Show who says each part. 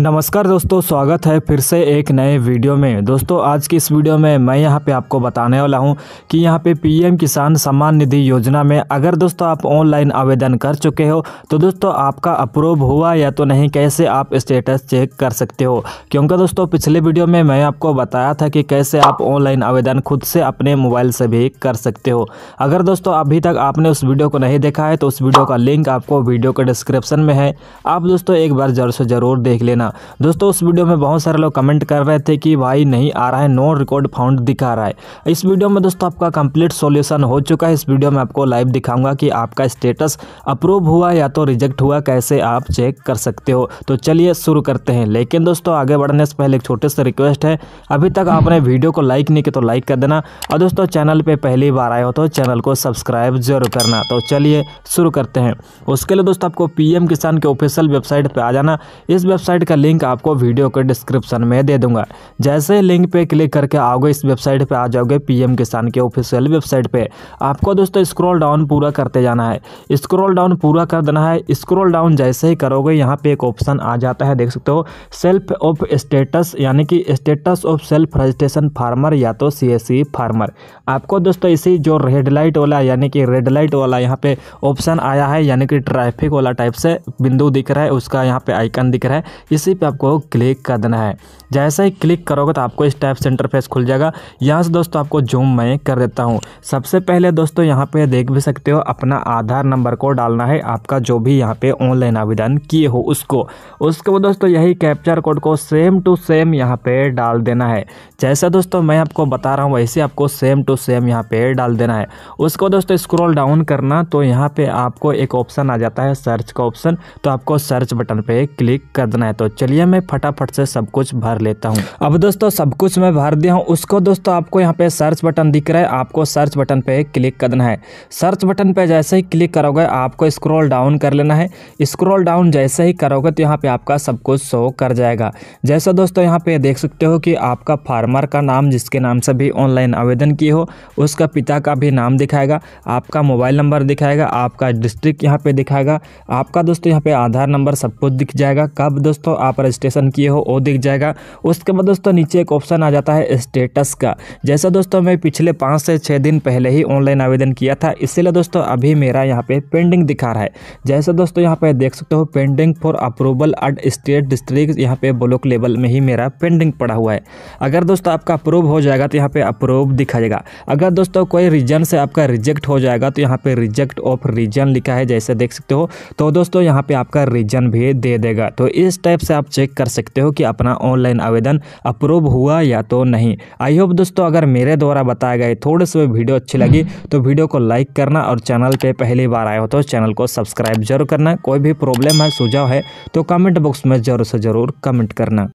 Speaker 1: नमस्कार दोस्तों स्वागत है फिर से एक नए वीडियो में दोस्तों आज की इस वीडियो में मैं यहां पे आपको बताने वाला हूं कि यहां पे पीएम किसान सम्मान निधि योजना में अगर दोस्तों आप ऑनलाइन आवेदन कर चुके हो तो दोस्तों आपका अप्रूव हुआ या तो नहीं कैसे आप स्टेटस चेक कर सकते हो क्योंकि दोस्तों पिछले वीडियो में मैं आपको बताया था कि कैसे आप ऑनलाइन आवेदन खुद से अपने मोबाइल से भी कर सकते हो अगर दोस्तों अभी तक आपने उस वीडियो को नहीं देखा है तो उस वीडियो का लिंक आपको वीडियो के डिस्क्रिप्शन में है आप दोस्तों एक बार जरूर से ज़रूर देख लेना करना दोस्तों उस वीडियो में बहुत सारे लोग कमेंट कर रहे थे कि भाई नहीं आ रहा है नो रिकॉर्ड फाउंड दिखा रहा है इस वीडियो में दोस्तों आपका कंप्लीट सॉल्यूशन हो चुका है इस वीडियो में आपको लाइव दिखाऊंगा कि आपका स्टेटस अप्रूव हुआ या तो रिजेक्ट हुआ कैसे आप चेक कर सकते हो तो चलिए शुरू करते हैं लेकिन दोस्तों आगे बढ़ने से पहले एक छोटे से रिक्वेस्ट है अभी तक आपने वीडियो को लाइक नहीं किया तो लाइक कर देना और दोस्तों चैनल पर पहली बार आए हो तो चैनल को सब्सक्राइब जरूर करना तो चलिए शुरू करते हैं उसके लिए दोस्तों आपको पीएम किसान के ऑफिशियल वेबसाइट पर आ जाना इस वेबसाइट का का लिंक आपको वीडियो के डिस्क्रिप्शन में दे दूंगा जैसे लिंक पे क्लिक करके आओगे इस वेबसाइट पे आ जाओगे पीएम किसान के ऑफिशियल वेबसाइट पे आपको दोस्तों स्क्रॉल डाउन पूरा करते जाना है स्क्रॉल डाउन पूरा कर देना है स्क्रॉल डाउन जैसे ही करोगे यहाँ पे एक ऑप्शन आ जाता है देख सकते हो सेल्फ ऑफ स्टेटस यानी कि status of self registration farmer या तो सी फार्मर e आपको दोस्तों इसी जो रेड लाइट वाला यानी कि रेड लाइट वाला यहाँ पे ऑप्शन आया है यानी कि ट्रैफिक वाला टाइप से बिंदु दिख रहा है उसका यहाँ पे आइकन दिख रहा है इस इसी पे आपको क्लिक कर देना है जैसे ही क्लिक करोगे तो आपको इस टाइप से इंटरफेस खुल जाएगा यहाँ से दोस्तों आपको जूम मैं कर देता हूँ सबसे पहले दोस्तों यहाँ पे देख भी सकते हो अपना आधार नंबर को डालना है आपका जो भी यहाँ पे ऑनलाइन आवेदन किए हो उसको उसके बाद दोस्तों यही कैप्चर कोड को सेम टू सेम यहाँ पे डाल देना है जैसा दोस्तों मैं आपको बता रहा हूँ वैसे आपको सेम टू सेम यहाँ पे डाल देना है उसको दोस्तों स्क्रॉल डाउन करना तो यहाँ पे आपको एक ऑप्शन आ जाता है सर्च का ऑप्शन तो आपको सर्च बटन पे क्लिक कर देना है तो चलिए मैं फटाफट से सब कुछ भर लेता हूँ अब दोस्तों सब कुछ मैं भर दिया हूँ उसको दोस्तों आपको यहाँ पे सर्च बटन दिख रहा है आपको सर्च बटन पे क्लिक करना है सर्च बटन पे जैसे ही क्लिक करोगे आपको स्क्रॉल डाउन कर लेना है स्क्रॉल डाउन जैसे ही करोगे तो यहाँ पे आपका सब कुछ शो कर जाएगा जैसा दोस्तों यहाँ पे देख सकते हो कि आपका फार्मर का नाम जिसके नाम से भी ऑनलाइन आवेदन किए हो उसका पिता का भी नाम दिखाएगा आपका मोबाइल नंबर दिखाएगा आपका डिस्ट्रिक्ट यहाँ पे दिखाएगा आपका दोस्तों यहाँ पे आधार नंबर सब कुछ दिख जाएगा कब दोस्तों आप रजिस्ट्रेशन किए हो वो दिख जाएगा उसके बाद दोस्तों नीचे एक ऑप्शन आ जाता है स्टेटस का जैसा दोस्तों मैं पिछले पाँच से छः दिन पहले ही ऑनलाइन आवेदन किया था इसीलिए दोस्तों अभी मेरा यहाँ पे पेंडिंग दिखा रहा है जैसे दोस्तों यहाँ पे देख सकते हो pending for approval at state district यहाँ पे ब्लॉक लेवल में ही मेरा पेंडिंग पड़ा हुआ है अगर दोस्तों आपका अप्रूव हो जाएगा तो यहाँ पे अप्रूव दिखाएगा अगर दोस्तों कोई रीजन से आपका रिजेक्ट हो जाएगा तो यहाँ पे रिजेक्ट ऑफ रीजन लिखा है जैसे देख सकते हो तो दोस्तों यहाँ पे आपका रीजन भी दे देगा तो इस टाइप से आप चेक कर सकते हो कि अपना ऑनलाइन आवेदन अप्रूव हुआ या तो नहीं आई होप दोस्तों अगर मेरे द्वारा बताए गए थोड़े से वीडियो अच्छी लगी तो वीडियो को लाइक करना और चैनल पर पहली बार आए हो तो चैनल को सब्सक्राइब जरूर करना कोई भी प्रॉब्लम है सुझाव है तो कमेंट बॉक्स में ज़रूर से ज़रूर कमेंट करना